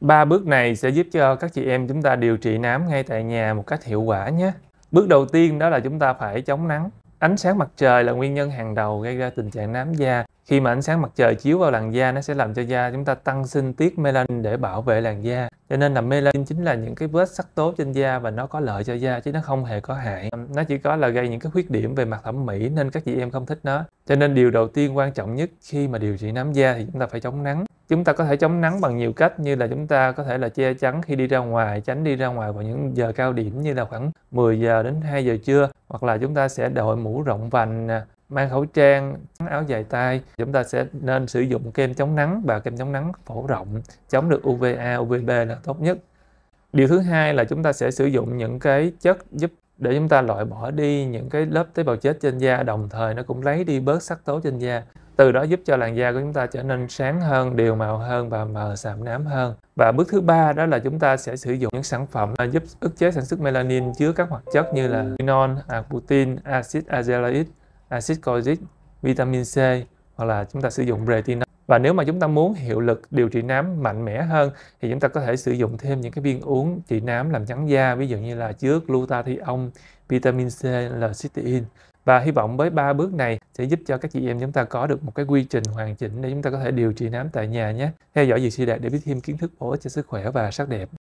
Ba bước này sẽ giúp cho các chị em chúng ta điều trị nám ngay tại nhà một cách hiệu quả nhé. Bước đầu tiên đó là chúng ta phải chống nắng. Ánh sáng mặt trời là nguyên nhân hàng đầu gây ra tình trạng nám da khi mà ánh sáng mặt trời chiếu vào làn da nó sẽ làm cho da chúng ta tăng sinh tiết melanin để bảo vệ làn da cho nên là melanin chính là những cái vết sắc tố trên da và nó có lợi cho da chứ nó không hề có hại nó chỉ có là gây những cái khuyết điểm về mặt thẩm mỹ nên các chị em không thích nó cho nên điều đầu tiên quan trọng nhất khi mà điều trị nám da thì chúng ta phải chống nắng chúng ta có thể chống nắng bằng nhiều cách như là chúng ta có thể là che chắn khi đi ra ngoài tránh đi ra ngoài vào những giờ cao điểm như là khoảng 10 giờ đến 2 giờ trưa hoặc là chúng ta sẽ đội mũ rộng vành mang khẩu trang áo dài tay chúng ta sẽ nên sử dụng kem chống nắng và kem chống nắng phổ rộng chống được UVA UVB là tốt nhất điều thứ hai là chúng ta sẽ sử dụng những cái chất giúp để chúng ta loại bỏ đi những cái lớp tế bào chết trên da đồng thời nó cũng lấy đi bớt sắc tố trên da từ đó giúp cho làn da của chúng ta trở nên sáng hơn, đều màu hơn và mờ sạm nám hơn. Và bước thứ ba đó là chúng ta sẽ sử dụng những sản phẩm à, giúp ức chế sản xuất melanin chứa các hoạt chất như là à, phenol, arbutin, axit azelaic acid kojic, vitamin C hoặc là chúng ta sử dụng retinol. Và nếu mà chúng ta muốn hiệu lực điều trị nám mạnh mẽ hơn thì chúng ta có thể sử dụng thêm những cái viên uống trị nám làm trắng da ví dụ như là chứa glutathione, vitamin C, L-cisteine. Và hy vọng với ba bước này sẽ giúp cho các chị em chúng ta có được một cái quy trình hoàn chỉnh để chúng ta có thể điều trị nám tại nhà nhé. Theo dõi dì si Đạt để biết thêm kiến thức bổ ích cho sức khỏe và sắc đẹp.